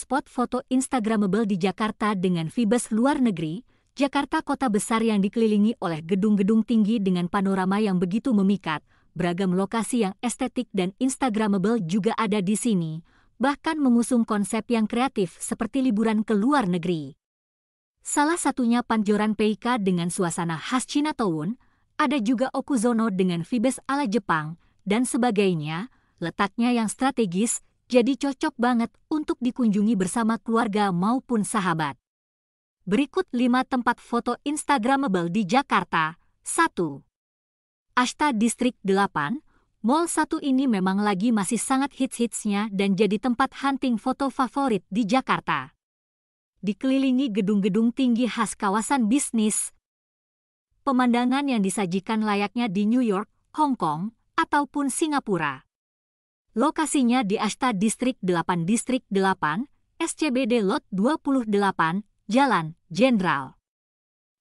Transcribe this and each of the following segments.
spot foto Instagramable di Jakarta dengan vibes luar negeri, Jakarta kota besar yang dikelilingi oleh gedung-gedung tinggi dengan panorama yang begitu memikat, beragam lokasi yang estetik dan Instagramable juga ada di sini, bahkan mengusung konsep yang kreatif seperti liburan ke luar negeri. Salah satunya Panjoran Peika dengan suasana khas Cina Town, ada juga Okuzono dengan vibes ala Jepang, dan sebagainya, letaknya yang strategis, jadi cocok banget untuk dikunjungi bersama keluarga maupun sahabat. Berikut 5 tempat foto Instagramable di Jakarta. 1. Ashta District 8, Mall 1 ini memang lagi masih sangat hits-hitsnya dan jadi tempat hunting foto favorit di Jakarta. Dikelilingi gedung-gedung tinggi khas kawasan bisnis, pemandangan yang disajikan layaknya di New York, Hong Kong, ataupun Singapura. Lokasinya di Ashta Distrik 8 Distrik 8, SCBD Lot 28, Jalan Jenderal.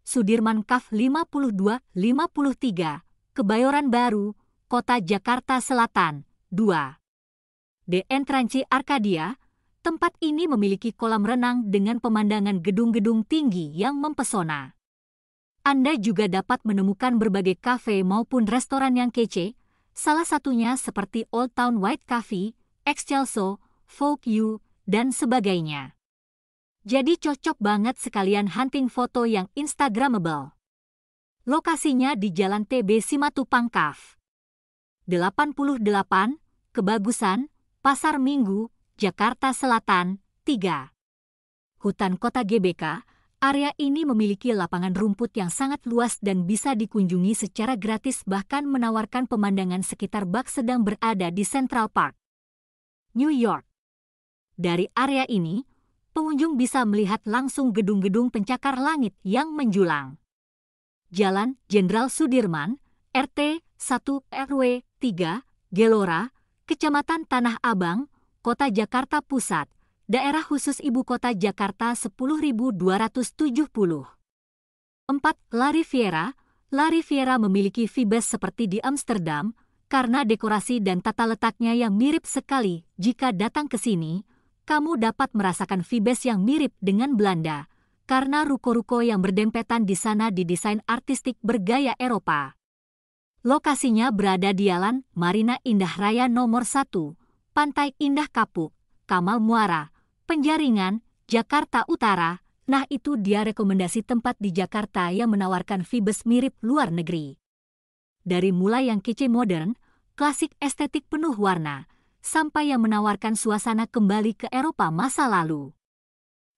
Sudirman Kaf 52, 53, Kebayoran Baru, Kota Jakarta Selatan, 2. The Entranci Arcadia, tempat ini memiliki kolam renang dengan pemandangan gedung-gedung tinggi yang mempesona. Anda juga dapat menemukan berbagai kafe maupun restoran yang kece, salah satunya seperti Old Town White Coffee, Excelso, Folk You, dan sebagainya. Jadi cocok banget sekalian hunting foto yang Instagramable. Lokasinya di Jalan TB Simatupang Kaf. 88, Kebagusan, Pasar Minggu, Jakarta Selatan, 3. Hutan Kota GBK, Area ini memiliki lapangan rumput yang sangat luas dan bisa dikunjungi secara gratis bahkan menawarkan pemandangan sekitar bak sedang berada di Central Park, New York. Dari area ini, pengunjung bisa melihat langsung gedung-gedung pencakar langit yang menjulang. Jalan Jenderal Sudirman, RT 1 RW 3, Gelora, Kecamatan Tanah Abang, Kota Jakarta Pusat, Daerah Khusus Ibu Kota Jakarta 10.270. 4. La Riviera La Riviera memiliki Vibes seperti di Amsterdam, karena dekorasi dan tata letaknya yang mirip sekali. Jika datang ke sini, kamu dapat merasakan Vibes yang mirip dengan Belanda, karena ruko-ruko yang berdempetan di sana didesain artistik bergaya Eropa. Lokasinya berada di Jalan Marina Indah Raya nomor 1, Pantai Indah Kapuk, Kamal Muara, Penjaringan, Jakarta Utara, nah itu dia rekomendasi tempat di Jakarta yang menawarkan vibes mirip luar negeri. Dari mulai yang kece modern, klasik estetik penuh warna, sampai yang menawarkan suasana kembali ke Eropa masa lalu.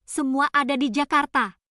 Semua ada di Jakarta.